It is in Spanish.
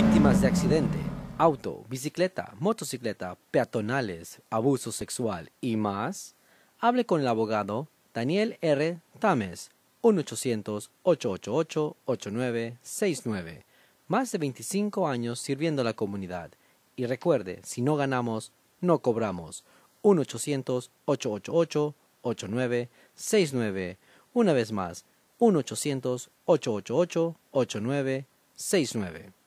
Víctimas de accidente, auto, bicicleta, motocicleta, peatonales, abuso sexual y más, hable con el abogado Daniel R. Tames, 1-800-888-8969. Más de 25 años sirviendo a la comunidad. Y recuerde, si no ganamos, no cobramos. 1-800-888-8969. Una vez más, 1-800-888-8969.